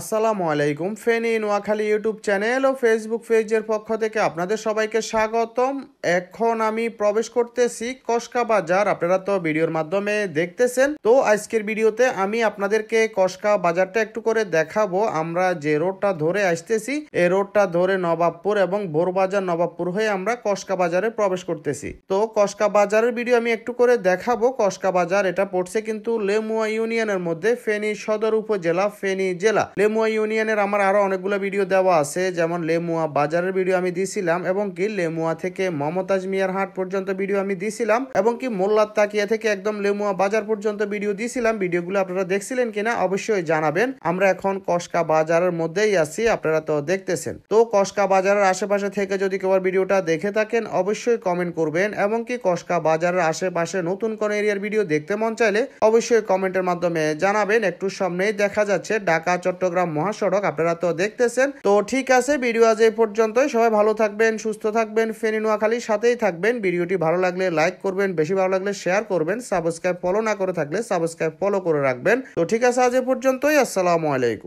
আসসালামু আলাইকুম Feni Noakhali YouTube channel ও ফেসবুক পেজের পক্ষ থেকে আপনাদের সবাইকে স্বাগতম এখন আমি প্রবেশ করতেছি কসকা বাজার আপনারা তো ভিডিওর মাধ্যমে দেখতেছেন তো আজকের ভিডিওতে আমি আপনাদেরকে কসকা বাজারটা একটু করে দেখাবো আমরা যে রোডটা ধরে আসতেছি এই রোডটা ধরে নবাবপুর এবং ভোরবাজার নবাবপুর হয়ে আমরা কসকা বাজারে প্রবেশ করতেছি তো কসকা বাজারের ভিডিও আমি একটু করে দেখাবো কসকা বাজার এটা পড়ছে কিন্তু লেমুয়া ইউনিয়নের মধ্যে ফেনী সদর উপজেলা ফেনী জেলা লেমুয়া ইউনিয়নের আমার আরও অনেকগুলো ভিডিও দেওয়া আছে যেমন লেমুয়া বাজারের ভিডিও আমি দিছিলাম এবং কি লেমুয়া থেকে মমতাজ মিয়ার হাট পর্যন্ত ভিডিও আমি দিছিলাম এবং কি মোল্লার তাকিয়া থেকে একদম লেমুয়া বাজার পর্যন্ত ভিডিও দিছিলাম ভিডিওগুলো আপনারা দেখছিলেন কিনা অবশ্যই জানাবেন আমরা এখন কসকা বাজারের মধ্যেই আছি আপনারা তো দেখতেছেন তো কসকা বাজারের আশেপাশে থেকে যদি কেউ ভিডিওটা দেখে থাকেন অবশ্যই কমেন্ট করবেন এবং কি কসকা বাজারের আশেপাশে নতুন কোন এরিয়ার ভিডিও দেখতে মন চাইলে অবশ্যই কমেন্টের মাধ্যমে জানাবেন একটু সামনেই দেখা যাচ্ছে ঢাকা চট্ট চট্টগ্রাম মহাসড়ক আপনারা তো দেখতেছেন তো ঠিক আছে ভিডিও আজ এই পর্যন্তই সবাই ভালো থাকবেন সুস্থ থাকবেন ফেনী নোয়াখালীর সাথেই থাকবেন ভিডিওটি ভালো লাগলে লাইক করবেন বেশি ভালো লাগলে শেয়ার করবেন সাবস্ক্রাইব ফলো না করে থাকলে সাবস্ক্রাইব ফলো করে রাখবেন তো ঠিক আছে আজ এ পর্যন্তই আসসালামু আলাইকুম